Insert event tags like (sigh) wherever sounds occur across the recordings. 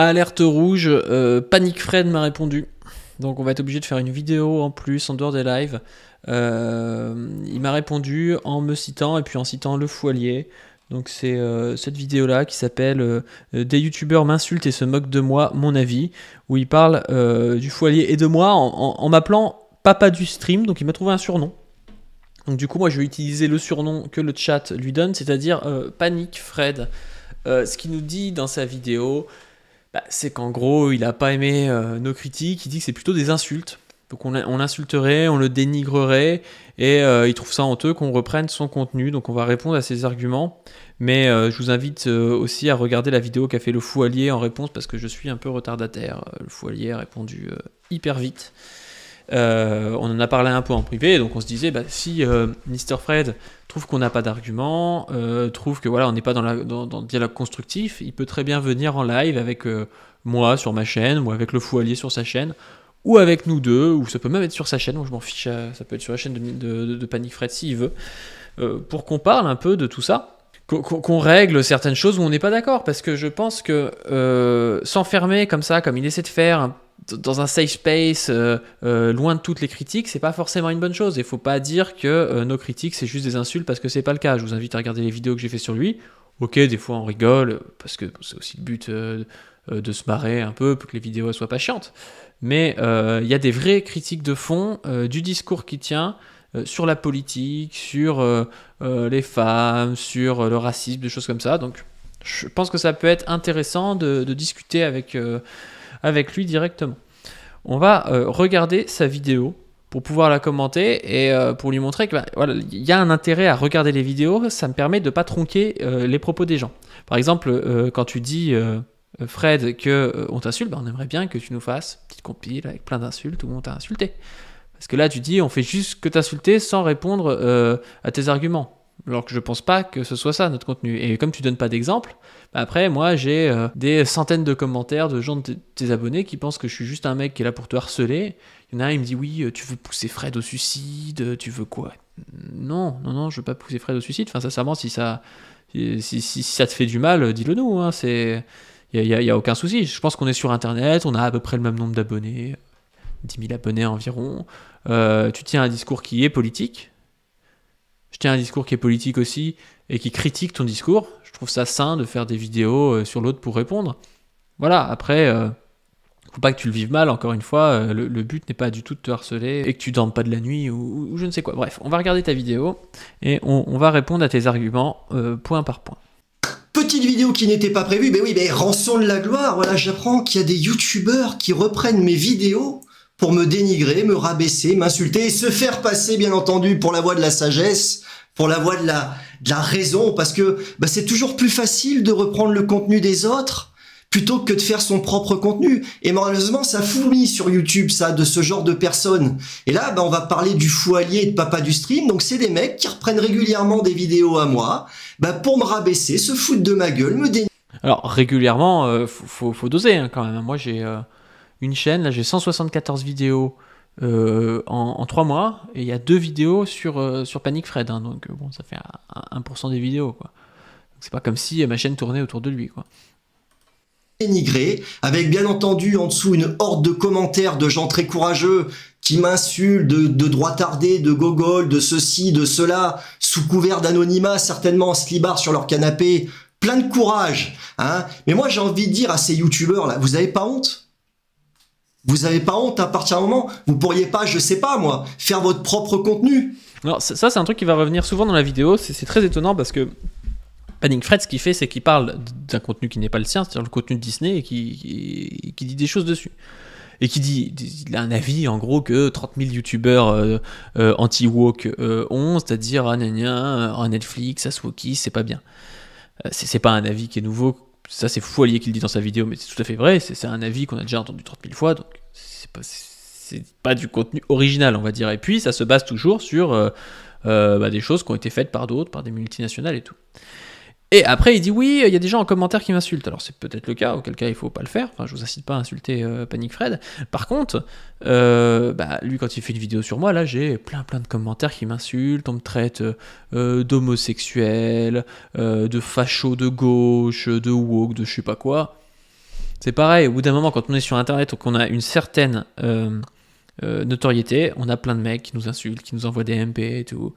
Alerte rouge, panique. Euh, Panic Fred m'a répondu. Donc on va être obligé de faire une vidéo en plus en dehors des lives. Euh, il m'a répondu en me citant et puis en citant le foilier. Donc c'est euh, cette vidéo là qui s'appelle Des youtubeurs m'insultent et se moquent de moi, mon avis, où il parle du foilier et de moi en, m'appelant papa du stream, donc il m'a trouvé un surnom. Donc du coup moi je vais utiliser le surnom que le chat lui donne, c'est-à-dire Panique Fred. ce qu'il nous dit dans sa vidéo, bah, c'est qu'en gros, il n'a pas aimé euh, nos critiques, il dit que c'est plutôt des insultes. Donc on, on l'insulterait, on le dénigrerait, et euh, il trouve ça honteux qu'on reprenne son contenu. Donc on va répondre à ses arguments. Mais euh, je vous invite aussi à regarder la vidéo qu'a fait le fou en réponse, parce que je suis un peu retardataire. Le fou a répondu hyper vite. Euh, on en a parlé un peu en privé, donc on se disait, bah, si euh, Mr. Fred trouve qu'on n'a pas d'argument, euh, trouve que voilà, on n'est pas dans, le dialogue constructif, il peut très bien venir en live avec moi sur ma chaîne, ou avec le fou sur sa chaîne, ou avec nous deux, ou ça peut même être sur sa chaîne, moi je m'en fiche, ça peut être sur la chaîne de, de, Panic Fred s'il veut, pour qu'on parle un peu de tout ça qu'on règle certaines choses où on n'est pas d'accord, parce que je pense que s'enfermer comme ça, comme il essaie de faire, dans un safe space, euh, euh, loin de toutes les critiques, c'est pas forcément une bonne chose. Il faut pas dire que euh, nos critiques c'est juste des insultes parce que c'est pas le cas. Je vous invite à regarder les vidéos que j'ai fait sur lui. Ok, des fois on rigole parce que c'est aussi le but de se marrer un peu pour que les vidéos soient pas chiantes. Mais il y a des vraies critiques de fond du discours qui tient. sur la politique, sur les femmes, sur le racisme, des choses comme ça. Donc, je pense que ça peut être intéressant de, de discuter avec avec lui directement. On va euh, regarder sa vidéo pour pouvoir la commenter et euh, pour lui montrer que ben, voilà, il y a un intérêt à regarder les vidéos, ça me permet de ne pas tronquer euh, les propos des gens. Par exemple, quand tu dis Fred que on t'insulte, bah, on aimerait bien que tu nous fasses une petite compile avec plein d'insultes où on t'a insulté. Parce que là, tu dis, on fait juste que t'insulter sans répondre à tes arguments. Alors que je pense pas que ce soit ça notre contenu. Et comme tu donnes pas d'exemple, bah après moi j'ai euh, des centaines de commentaires de gens de tes abonnés qui pensent que je suis juste un mec qui est là pour te harceler. Il y en a un il me dit oui euh, tu veux pousser Fred au suicide, euh, tu veux quoi Non non non je veux pas pousser Fred au suicide. Enfin sincèrement si ça si, ça te fait du mal dis-le nous. Hein, c'est il y, a, aucun souci. Je pense qu'on est sur internet, on a à peu près le même nombre d'abonnés, 10 000 abonnés environ. tu tiens un discours qui est politique je tiens un discours qui est politique aussi et qui critique ton discours. Je trouve ça sain de faire des vidéos euh, sur l'autre pour répondre. Voilà, après, euh, faut pas que tu le vives mal, encore une fois, euh, le, but n'est pas du tout de te harceler et que tu dormes pas de la nuit ou, je ne sais quoi. Bref, on va regarder ta vidéo et on, va répondre à tes arguments point par point. Petite vidéo qui n'était pas prévue, mais ben oui, mais ben, rançon de la gloire, voilà, j'apprends qu'il y a des youtubeurs qui reprennent mes vidéos pour me dénigrer, me rabaisser, m'insulter et se faire passer, bien entendu, pour la voix de la sagesse, pour la voix de la, la raison, parce que bah, c'est toujours plus facile de reprendre le contenu des autres plutôt que de faire son propre contenu. Et malheureusement, ça fourmille sur YouTube, ça, de ce genre de personnes. Et là, bah, on va parler du Foualier et de papa du stream. Donc, c'est des mecs qui reprennent régulièrement des vidéos à moi bah, pour me rabaisser, se foutre de ma gueule, me dénigrer. Alors, régulièrement, euh, faut, doser hein, quand même. Moi, j'ai... Euh, une chaîne. Là, j'ai 174 vidéos euh, en, en, 3 mois et il y a 2 vidéos sur, euh, sur Panic Fred. Hein. donc, euh, bon, ça fait 1% des vidéos. Quoi. c'est pas comme si ma chaîne tournait autour de lui. Quoi dénigré, avec bien entendu en dessous une horde de commentaires de gens très courageux qui m'insultent de, de droit de gogol, de ceci, de cela, sous couvert d'anonymat, certainement en slibard sur leur canapé, plein de courage. Hein Mais moi j'ai envie de dire à ces youtubeurs là, vous avez pas honte vous avez pas honte à partir d'un moment Vous pourriez pas, je sais pas moi, faire votre propre contenu Alors ça, c'est un truc qui va revenir souvent dans la vidéo. C'est très étonnant parce que Panning Fred, ce qu'il fait, c'est qu'il parle d'un contenu qui n'est pas le sien, c'est-à-dire le contenu de Disney, et qui, qui, dit des choses dessus et qui dit, il a un avis en gros que 30 000 youtubeurs euh, euh, anti-woke euh, ont, c'est-à-dire ah, Netflix, ça se c'est pas bien. C'est pas un avis qui est nouveau, ça c'est Foualier qui qu'il dit dans sa vidéo, mais c'est tout à fait vrai, c'est un avis qu'on a déjà entendu 30 000 fois, donc c'est pas, pas du contenu original, on va dire. Et puis ça se base toujours sur euh, euh, bah, des choses qui ont été faites par d'autres, par des multinationales et tout. Et après, il dit oui, il y a des gens en commentaire qui m'insultent. Alors c'est peut-être le cas, auquel cas il faut pas le faire. Enfin, je vous incite pas à insulter euh, Panic Fred. Par contre, euh, bah, lui quand il fait une vidéo sur moi, là j'ai plein plein de commentaires qui m'insultent. On me traite euh, d'homosexuel, de facho de gauche, de woke, de je sais pas quoi. C'est pareil. Au bout d'un moment, quand on est sur Internet ou qu'on a une certaine notoriété, on a plein de mecs qui nous insultent, qui nous envoient des MP et tout.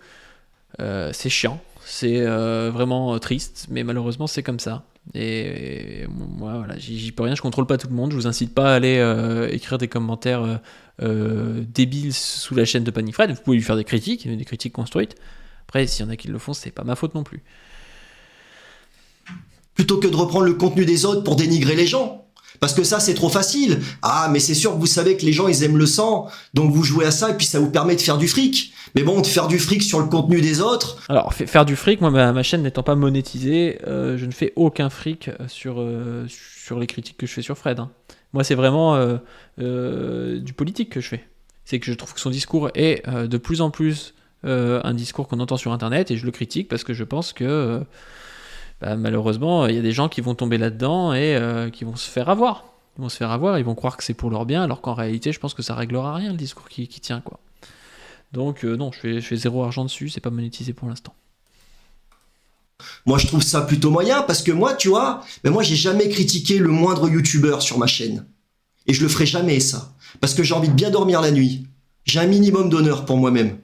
Euh, c'est chiant, c'est euh, vraiment euh, triste, mais malheureusement c'est comme ça. Et, moi, voilà, j'y peux rien, je contrôle pas tout le monde. Je vous incite pas à aller écrire des commentaires débiles sous la chaîne de Panifred, Vous pouvez lui faire des critiques, des critiques construites. Après, s'il y en a qui le font, c'est pas ma faute non plus. Plutôt que de reprendre le contenu des autres pour dénigrer les gens, parce que ça, c'est trop facile. Ah, mais c'est sûr que vous savez que les gens, ils aiment le sang. Donc vous jouez à ça et puis ça vous permet de faire du fric. Mais bon, de faire du fric sur le contenu des autres. Alors, faire du fric, moi, ma, chaîne n'étant pas monétisée, euh, je ne fais aucun fric euh, sur, euh, sur les critiques que je fais sur Fred. Hein. Moi, c'est vraiment du politique que je fais. C'est que je trouve que son discours est de plus en plus un discours qu'on entend sur Internet et je le critique parce que je pense que bah, malheureusement, il y a des gens qui vont tomber là-dedans et euh, qui vont se faire avoir. Ils vont se faire avoir, ils vont croire que c'est pour leur bien, alors qu'en réalité, je pense que ça réglera rien le discours qui, tient, quoi. Donc euh, non, je fais, zéro argent dessus, c'est pas monétisé pour l'instant. Moi, je trouve ça plutôt moyen parce que moi, tu vois, mais moi, j'ai jamais critiqué le moindre youtubeur sur ma chaîne. Et je le ferai jamais, ça. Parce que j'ai envie de bien dormir la nuit. J'ai un minimum d'honneur pour moi-même.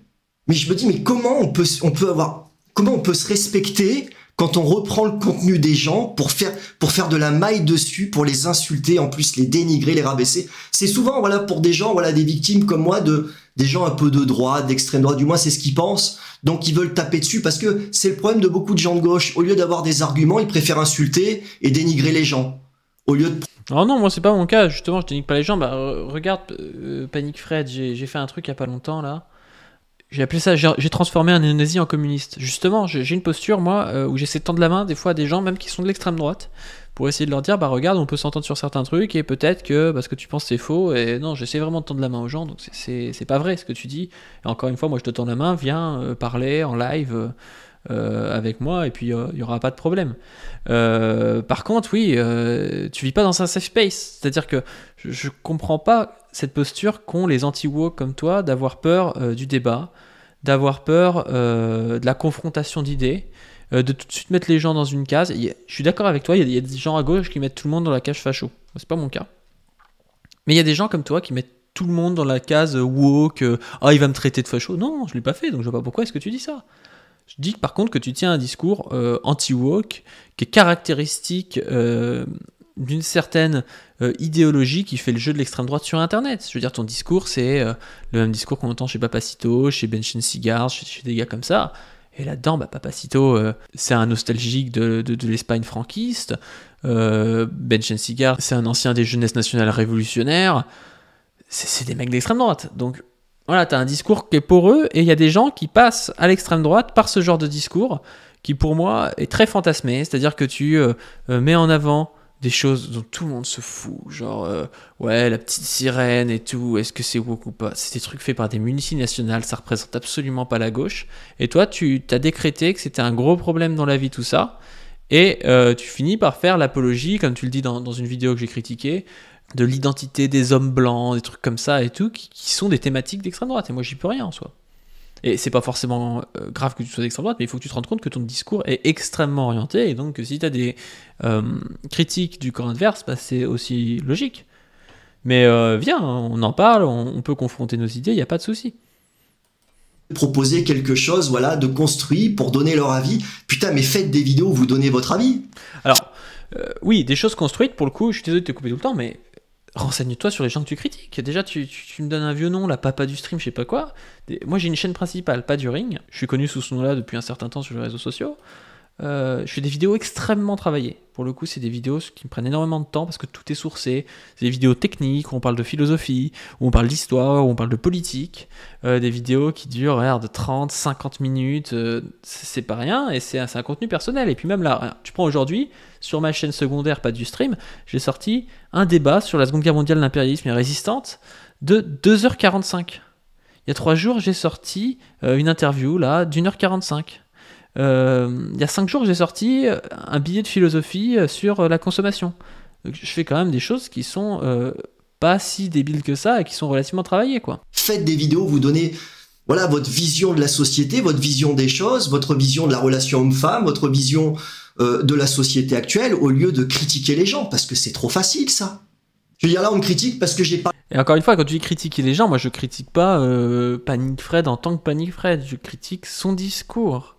Mais je me dis, mais comment on peut, on peut avoir, comment on peut se respecter quand on reprend le contenu des gens pour faire, pour faire de la maille dessus, pour les insulter, en plus les dénigrer, les rabaisser. C'est souvent, voilà, pour des gens, voilà, des victimes comme moi, de, des gens un peu de droite, d'extrême droite, du moins c'est ce qu'ils pensent. Donc ils veulent taper dessus parce que c'est le problème de beaucoup de gens de gauche. Au lieu d'avoir des arguments, ils préfèrent insulter et dénigrer les gens. Au lieu de oh non, moi c'est pas mon cas, justement, je dénigre pas les gens. Bah, regarde, euh, Panique Fred, j'ai fait un truc il y a pas longtemps là j'ai appelé ça, j'ai transformé un Indonésie en communiste. Justement, j'ai une posture, moi, euh, où j'essaie de tendre la main des fois à des gens, même qui sont de l'extrême droite, pour essayer de leur dire, bah regarde, on peut s'entendre sur certains trucs, et peut-être que parce que tu penses c'est faux, et non, j'essaie vraiment de tendre la main aux gens, donc c'est pas vrai ce que tu dis. encore une fois, moi je te tends la main, viens euh, parler en live. Euh, avec moi et puis il n'y aura pas de problème. par contre, oui, tu vis pas dans un safe space, c'est-à-dire que je, je comprends pas cette posture qu'ont les anti-woke comme toi d'avoir peur euh, du débat, d'avoir peur euh, de la confrontation d'idées, euh, de tout de suite mettre les gens dans une case. je suis d'accord avec toi, il y, a des gens à gauche qui mettent tout le monde dans la cage facho. C'est pas mon cas. Mais il y a des gens comme toi qui mettent tout le monde dans la case woke, ah il va me traiter de facho. Non, je l'ai pas fait, donc je vois pas pourquoi est-ce que tu dis ça. Je dis par contre que tu tiens un discours anti-woke qui est caractéristique d'une certaine euh, idéologie qui fait le jeu de l'extrême droite sur Internet. Je veux dire, ton discours, c'est euh, le même discours qu'on entend chez Papacito, chez ben Cigars, chez, des gars comme ça. Et là-dedans, bah, Papacito, euh, c'est un nostalgique de, l'Espagne franquiste. Benchen Cigar, c'est un ancien des jeunesses nationales révolutionnaires. C'est des mecs d'extrême droite. Donc voilà, t'as un discours qui est poreux et il y a des gens qui passent à l'extrême droite par ce genre de discours qui pour moi est très fantasmé. C'est-à-dire que tu mets en avant des choses dont tout le monde se fout, genre euh, ouais la petite sirène et tout, est-ce que c'est woke ou pas C'est des trucs faits par des nationales, ça représente absolument pas la gauche. Et toi, tu as décrété que c'était un gros problème dans la vie tout ça, et euh, tu finis par faire l'apologie, comme tu le dis dans, une vidéo que j'ai critiquée, de l'identité des hommes blancs, des trucs comme ça et tout, qui sont des thématiques d'extrême droite. Et moi, j'y peux rien en soi. Et c'est pas forcément euh, grave que tu sois d'extrême droite, mais il faut que tu te rendes compte que ton discours est extrêmement orienté, et donc que si tu as des euh, critiques du camp adverse, bah, c'est aussi logique. Mais euh, viens, on en parle, on, peut confronter nos idées, il n'y a pas de souci proposer quelque chose voilà de construit pour donner leur avis putain mais faites des vidéos où vous donnez votre avis alors oui des choses construites pour le coup je suis désolé de te couper tout le temps mais renseigne-toi sur les gens que tu critiques. Déjà, tu, me donnes un vieux nom, la papa du stream, je sais pas quoi. Moi, j'ai une chaîne principale, pas du ring. Je suis connu sous ce nom-là depuis un certain temps sur les réseaux sociaux. Euh, je fais des vidéos extrêmement travaillées. Pour le coup, c'est des vidéos qui me prennent énormément de temps parce que tout est sourcé. C'est des vidéos techniques où on parle de philosophie, où on parle d'histoire, où on parle de politique. Euh, des vidéos qui durent regarde, 30, 50 minutes. Euh, c'est pas rien et c'est un, contenu personnel. Et puis même là, hein, tu prends aujourd'hui, sur ma chaîne secondaire, pas du stream, j'ai sorti un débat sur la Seconde Guerre mondiale, l'impérialisme et résistante de 2h45. Il y a trois jours, j'ai sorti une interview là d'une heure 45 euh, il y a cinq jours, j'ai sorti un billet de philosophie euh, sur euh, la consommation. je fais quand même des choses qui sont pas si débiles que ça et qui sont relativement travaillées. Quoi. Faites des vidéos, vous donnez voilà votre vision de la société, votre vision des choses, votre vision de la relation homme-femme, votre vision de la société actuelle, au lieu de critiquer les gens, parce que c'est trop facile ça. Je veux dire là, on me critique parce que j'ai pas. Et encore une fois, quand tu dis critiquer les gens, moi je critique pas euh, Panic Fred en tant que Panic Fred, je critique son discours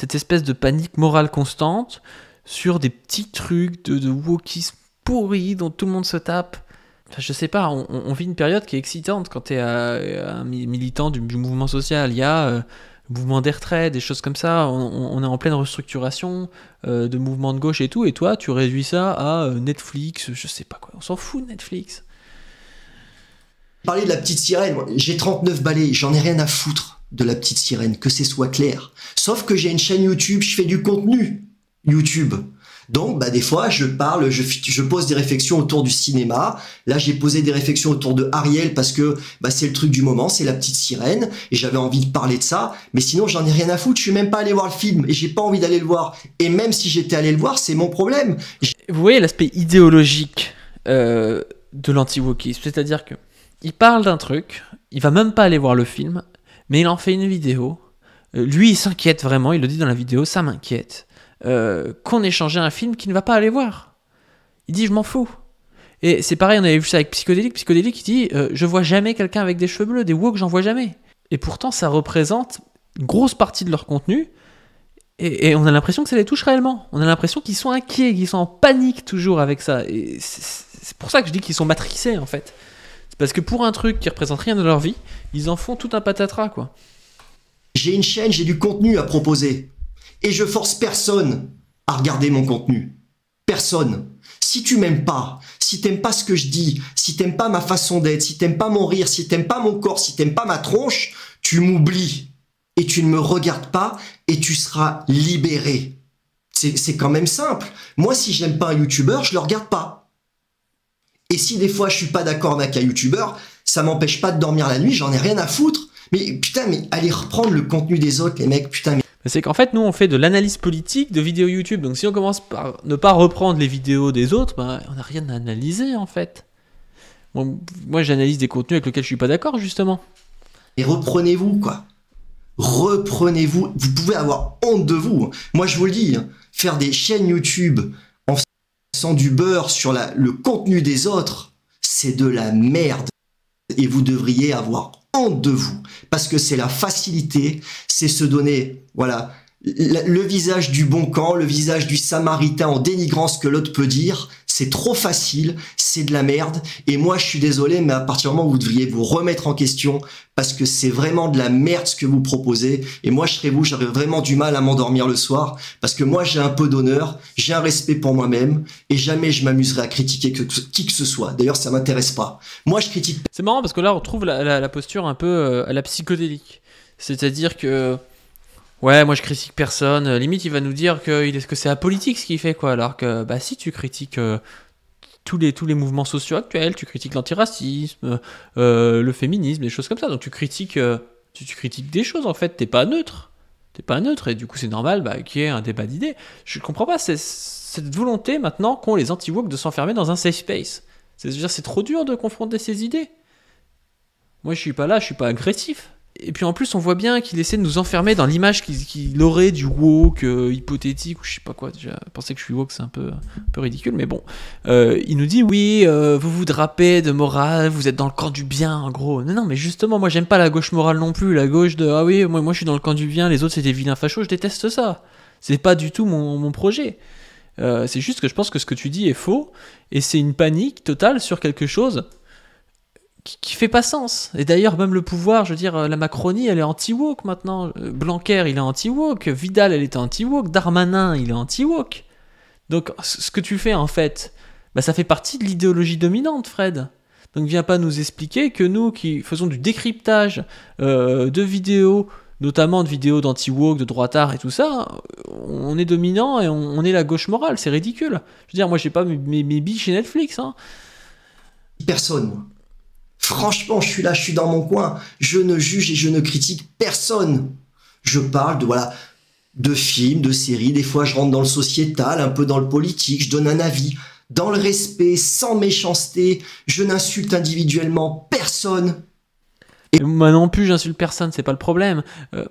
cette espèce de panique morale constante sur des petits trucs de, de wokisme dont tout le monde se tape. je sais pas, on, vit une période qui est excitante quand tu es un militant du, mouvement social. Il y a le euh, mouvement des retraits, des choses comme ça. On, est en pleine restructuration euh, de mouvements de gauche et tout. Et toi, tu réduis ça à euh, Netflix, je sais pas quoi. On s'en fout de Netflix. Parler de la petite sirène, j'ai 39 balais, j'en ai rien à foutre de la petite sirène, que ce soit clair. Sauf que j'ai une chaîne YouTube, je fais du contenu YouTube. Donc, bah, des fois, je parle, je, je, pose des réflexions autour du cinéma. Là, j'ai posé des réflexions autour de Ariel parce que bah, c'est le truc du moment, c'est la petite sirène, et j'avais envie de parler de ça. Mais sinon, j'en ai rien à foutre. Je suis même pas allé voir le film et j'ai pas envie d'aller le voir. Et même si j'étais allé le voir, c'est mon problème. Vous voyez l'aspect idéologique euh, de l'anti-wokisme, c'est-à-dire que il parle d'un truc, il va même pas aller voir le film, mais il en fait une vidéo. Euh, lui, il s'inquiète vraiment, il le dit dans la vidéo, ça m'inquiète. Euh, qu'on ait un film qu'il ne va pas aller voir. Il dit, je m'en fous. Et c'est pareil, on avait vu ça avec Psychodélique. Psychodélique, il dit, euh, je vois jamais quelqu'un avec des cheveux bleus, des woke, j'en vois jamais. Et pourtant, ça représente une grosse partie de leur contenu. Et, et on a l'impression que ça les touche réellement. On a l'impression qu'ils sont inquiets, qu'ils sont en panique toujours avec ça. Et c'est pour ça que je dis qu'ils sont matricés, en fait. Parce que pour un truc qui représente rien de leur vie, ils en font tout un patatras, quoi. J'ai une chaîne, j'ai du contenu à proposer. Et je force personne à regarder mon contenu. Personne. Si tu m'aimes pas, si t'aimes pas ce que je dis, si t'aimes pas ma façon d'être, si t'aimes pas mon rire, si t'aimes pas mon corps, si t'aimes pas ma tronche, tu m'oublies et tu ne me regardes pas et tu seras libéré. C'est quand même simple. Moi, si j'aime pas un youtubeur, je le regarde pas. Et si des fois je suis pas d'accord avec un youtubeur, ça m'empêche pas de dormir la nuit, j'en ai rien à foutre. Mais putain, mais allez reprendre le contenu des autres, les mecs, putain. Mais... Bah, c'est qu'en fait, nous, on fait de l'analyse politique de vidéos YouTube. Donc si on commence par ne pas reprendre les vidéos des autres, bah, on n'a rien à analyser, en fait. moi, j'analyse des contenus avec lesquels je suis pas d'accord, justement. Et reprenez-vous, quoi. Reprenez-vous. Vous pouvez avoir honte de vous. Hein. Moi, je vous le dis, hein. faire des chaînes YouTube sans du beurre sur le contenu des autres, c'est de la merde. Et vous devriez avoir honte de vous, parce que c'est la facilité, c'est se donner, voilà, le visage du bon camp, le visage du samaritain en dénigrant ce que l'autre peut dire, c'est trop facile, c'est de la merde. Et moi, je suis désolé, mais à partir du moment où vous devriez vous remettre en question, parce que c'est vraiment de la merde ce que vous proposez. Et moi, je serais vous, j'aurais vraiment du mal à m'endormir le soir, parce que moi, j'ai un peu d'honneur, j'ai un respect pour moi-même, et jamais je m'amuserai à critiquer que, qui que ce soit. D'ailleurs, ça m'intéresse pas. Moi, je critique. C'est marrant parce que là, on trouve la, posture un peu à euh, la psychodélique. C'est-à-dire que Ouais, moi je critique personne. Euh, limite, il va nous dire que, que c'est apolitique ce qu'il fait, quoi. Alors que, bah, si tu critiques euh, tous, les, tous les mouvements sociaux actuels, tu critiques l'antiracisme, euh, le féminisme, des choses comme ça. Donc tu critiques, tu, critiques des choses, en fait. T'es pas neutre. T'es pas neutre. Et du coup, c'est normal bah, qu'il y ait un débat d'idées. Je comprends pas cette volonté maintenant qu'on les anti de s'enfermer dans un safe space. C'est-à-dire, c'est trop dur de confronter ces idées. Moi, je suis pas là, je suis pas agressif. Et puis en plus, on voit bien qu'il essaie de nous enfermer dans l'image qu'il aurait du woke euh, hypothétique ou je sais pas quoi. Déjà, penser que je suis woke, c'est un peu, peu ridicule, mais bon. Euh, il nous dit oui, euh, vous vous drapez de morale, vous êtes dans le camp du bien, en gros. Non, non, mais justement, moi j'aime pas la gauche morale non plus, la gauche de ah oui, moi, moi je suis dans le camp du bien, les autres c'est des vilains fachos, je déteste ça. C'est pas du tout mon projet. c'est juste que je pense que ce que tu dis est faux et c'est une panique totale sur quelque chose fait pas sens. Et d'ailleurs, même le pouvoir, je veux dire, euh, la Macronie, elle est anti-woke maintenant. Euh, Blanquer, il est anti-woke. Vidal, elle est anti-woke. Darmanin, il est anti-woke. Donc, ce que tu fais, en fait, bah, ça fait partie de l'idéologie dominante, Fred. Donc, viens pas nous expliquer que nous, qui faisons du décryptage euh, de vidéos, notamment de vidéos d'anti-woke, de art et tout ça, on est dominant et on, est la gauche morale. C'est ridicule. Je veux dire, moi, j'ai pas mes, mes, billes chez Netflix. Hein. Personne, Franchement, je suis là, je suis dans mon coin. Je ne juge et je ne critique personne. Je parle de, voilà, de films, de séries. Des fois, je rentre dans le sociétal, un peu dans le politique. Je donne un avis. Dans le respect, sans méchanceté. Je n'insulte individuellement personne. Et moi non plus, j'insulte personne. C'est pas le problème. Euh,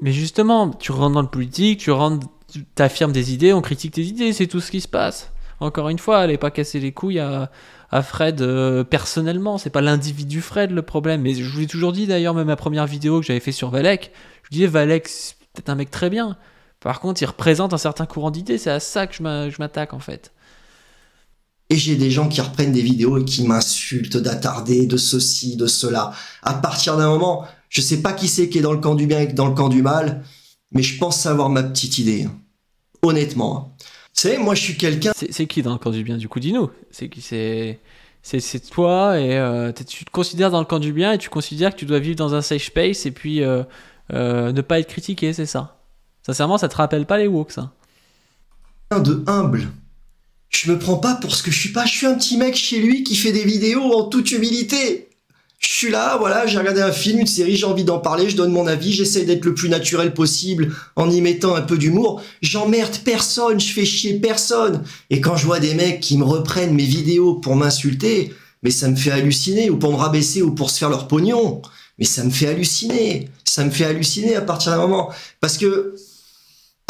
mais justement, tu rentres dans le politique, tu rentres, t'affirmes des idées, on critique tes idées. C'est tout ce qui se passe. Encore une fois, allez pas casser les couilles à à Fred euh, personnellement, c'est pas l'individu Fred le problème. Mais je vous l'ai toujours dit d'ailleurs, même ma première vidéo que j'avais fait sur Valek, je disais Valek, c'est peut-être un mec très bien. Par contre, il représente un certain courant d'idées, c'est à ça que je m'attaque en fait. Et j'ai des gens qui reprennent des vidéos et qui m'insultent d'attarder, de ceci, de cela. À partir d'un moment, je sais pas qui c'est qui est dans le camp du bien et dans le camp du mal, mais je pense avoir ma petite idée. Honnêtement. Hein. Tu moi je suis quelqu'un. C'est qui dans le camp du bien Du coup, dis-nous. C'est qui C'est toi et euh, tu te considères dans le camp du bien et tu considères que tu dois vivre dans un safe space et puis euh, euh, ne pas être critiqué, c'est ça. Sincèrement, ça te rappelle pas les woke, ça De humble. Je me prends pas pour ce que je suis pas. Je suis un petit mec chez lui qui fait des vidéos en toute humilité je suis là, voilà, j'ai regardé un film, une série, j'ai envie d'en parler, je donne mon avis, j'essaie d'être le plus naturel possible en y mettant un peu d'humour. J'emmerde personne, je fais chier personne. Et quand je vois des mecs qui me reprennent mes vidéos pour m'insulter, mais ça me fait halluciner, ou pour me rabaisser, ou pour se faire leur pognon. Mais ça me fait halluciner. Ça me fait halluciner à partir d'un moment. Parce que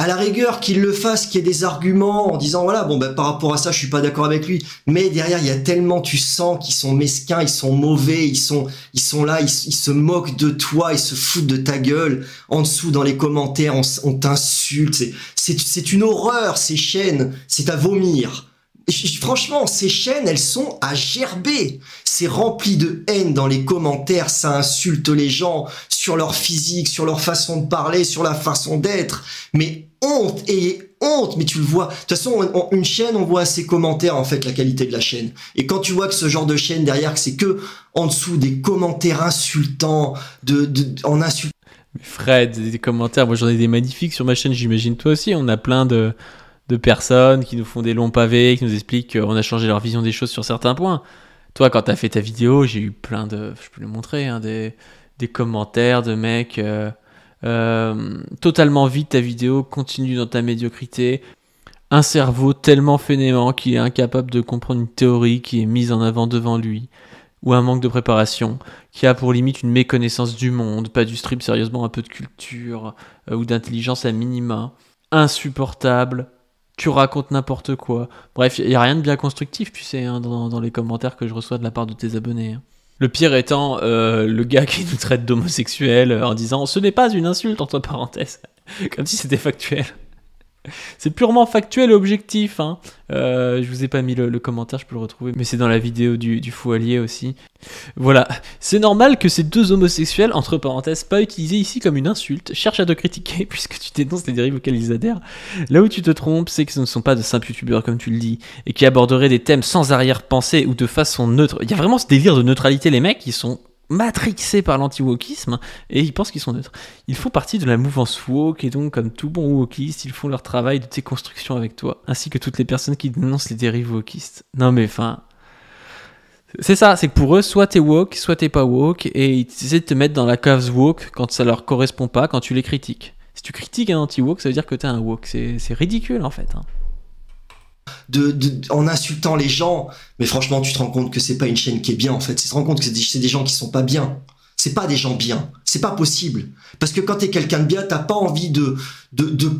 à la rigueur qu'il le fasse, qu'il y ait des arguments en disant voilà bon ben par rapport à ça je suis pas d'accord avec lui, mais derrière il y a tellement tu sens qu'ils sont mesquins, ils sont mauvais, ils sont ils sont là, ils, se moquent de toi, ils se foutent de ta gueule. En dessous dans les commentaires on, on t'insulte, c'est c'est une horreur ces chaînes, c'est à vomir franchement, ces chaînes, elles sont à gerber. C'est rempli de haine dans les commentaires, ça insulte les gens sur leur physique, sur leur façon de parler, sur la façon d'être. Mais honte, et honte, mais tu le vois. De toute façon, une chaîne, on voit ses commentaires, en fait, la qualité de la chaîne. Et quand tu vois que ce genre de chaîne derrière, que c'est que en dessous des commentaires insultants, de, en insultant. Fred, des commentaires, moi j'en ai des magnifiques sur ma chaîne, j'imagine toi aussi, on a plein de de personnes qui nous font des longs pavés, qui nous expliquent qu'on a changé leur vision des choses sur certains points. Toi, quand t'as fait ta vidéo, j'ai eu plein de, je peux le montrer, hein, des, des, commentaires de mecs euh, euh, totalement vide ta vidéo, continue dans ta médiocrité. Un cerveau tellement fainéant qu'il est incapable de comprendre une théorie qui est mise en avant devant lui, ou un manque de préparation, qui a pour limite une méconnaissance du monde, pas du strip sérieusement, un peu de culture euh, ou d'intelligence à minima. Insupportable, tu racontes n'importe quoi. Bref, il n'y a rien de bien constructif, tu sais, hein, dans, les commentaires que je reçois de la part de tes abonnés. Hein. Le pire étant euh, le gars qui nous traite d'homosexuels euh, en disant ce n'est pas une insulte entre parenthèses, (laughs) comme si c'était factuel. (laughs) c'est purement factuel et objectif. Hein. Euh, je vous ai pas mis le, commentaire, je peux le retrouver, mais c'est dans la vidéo du, du aussi. Voilà, c'est normal que ces deux homosexuels, entre parenthèses, pas utilisés ici comme une insulte, cherchent à te critiquer (laughs) puisque tu dénonces les dérives auxquelles ils adhèrent. Là où tu te trompes, c'est que ce ne sont pas de simples youtubeurs comme tu le dis, et qui aborderaient des thèmes sans arrière-pensée ou de façon neutre. Il y a vraiment ce délire de neutralité, les mecs, ils sont matrixés par l'anti-wokisme et ils pensent qu'ils sont neutres. Ils font partie de la mouvance woke et donc, comme tout bon wokiste, ils font leur travail de déconstruction avec toi, ainsi que toutes les personnes qui dénoncent les dérives wokistes. Non mais enfin... C'est ça, c'est que pour eux, soit t'es woke, soit t'es pas woke, et ils essaient de te mettre dans la cave woke quand ça leur correspond pas, quand tu les critiques. Si tu critiques un anti-woke, ça veut dire que t'es un woke. C'est ridicule en fait. Hein en insultant les gens. Mais franchement, tu te rends compte que c'est pas une chaîne qui est bien en fait. Tu te rends compte que c'est des, gens qui sont pas bien. C'est pas des gens bien. C'est pas possible. Parce que quand t'es quelqu'un de bien, t'as pas envie de,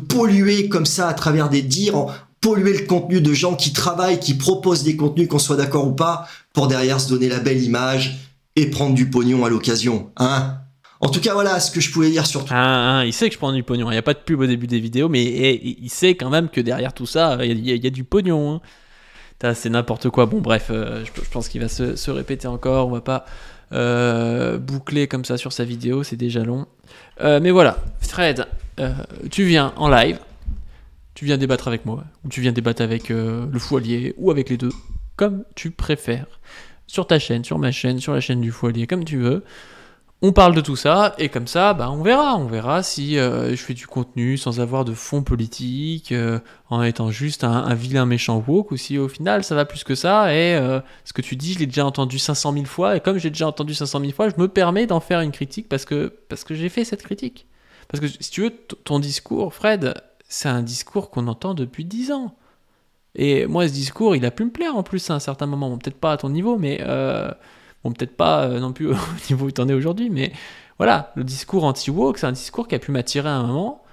polluer comme ça à travers des dires, polluer le contenu de gens qui travaillent, qui proposent des contenus, qu'on soit d'accord ou pas, pour derrière se donner la belle image et prendre du pognon à l'occasion. Hein en tout cas, voilà ce que je pouvais dire sur ah, ah, il sait que je prends du pognon. Il n'y a pas de pub au début des vidéos, mais eh, il sait quand même que derrière tout ça, il y, a, du pognon. Hein. C'est n'importe quoi. Bon, bref, euh, je, pense qu'il va se, répéter encore. On va pas euh, boucler comme ça sur sa vidéo. C'est déjà long. Euh, mais voilà, Fred, tu viens en live. Tu viens débattre avec moi. Ou tu viens débattre avec le foilier. Ou avec les deux. Comme tu préfères. Sur ta chaîne, sur ma chaîne, sur la chaîne du foilier, comme tu veux. On parle de tout ça, et comme ça, bah, on verra. On verra si euh, je fais du contenu sans avoir de fond politique, euh, en étant juste un, vilain méchant woke, ou si au final ça va plus que ça, et euh, ce que tu dis, je l'ai déjà entendu 500 000 fois, et comme j'ai déjà entendu 500 000 fois, je me permets d'en faire une critique parce que, parce que j'ai fait cette critique. Parce que si tu veux, ton discours, Fred, c'est un discours qu'on entend depuis 10 ans. Et moi, ce discours, il a pu me plaire en plus à un certain moment. peut-être pas à ton niveau, mais Bon, peut-être pas euh, non plus (laughs) au niveau où tu en es aujourd'hui, mais voilà, le discours anti-woke, c'est un discours qui a pu m'attirer à un moment.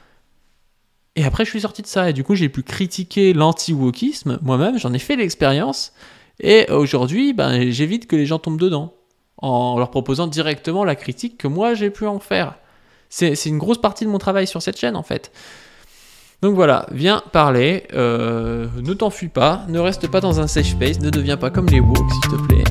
Et après, je suis sorti de ça. Et du coup, j'ai pu critiquer l'anti-wokisme moi-même. J'en ai fait l'expérience. Et aujourd'hui, ben, j'évite que les gens tombent dedans en leur proposant directement la critique que moi j'ai pu en faire. C'est une grosse partie de mon travail sur cette chaîne en fait. Donc voilà, viens parler, euh, ne t'enfuis pas, ne reste pas dans un safe space, ne deviens pas comme les woke s'il te plaît.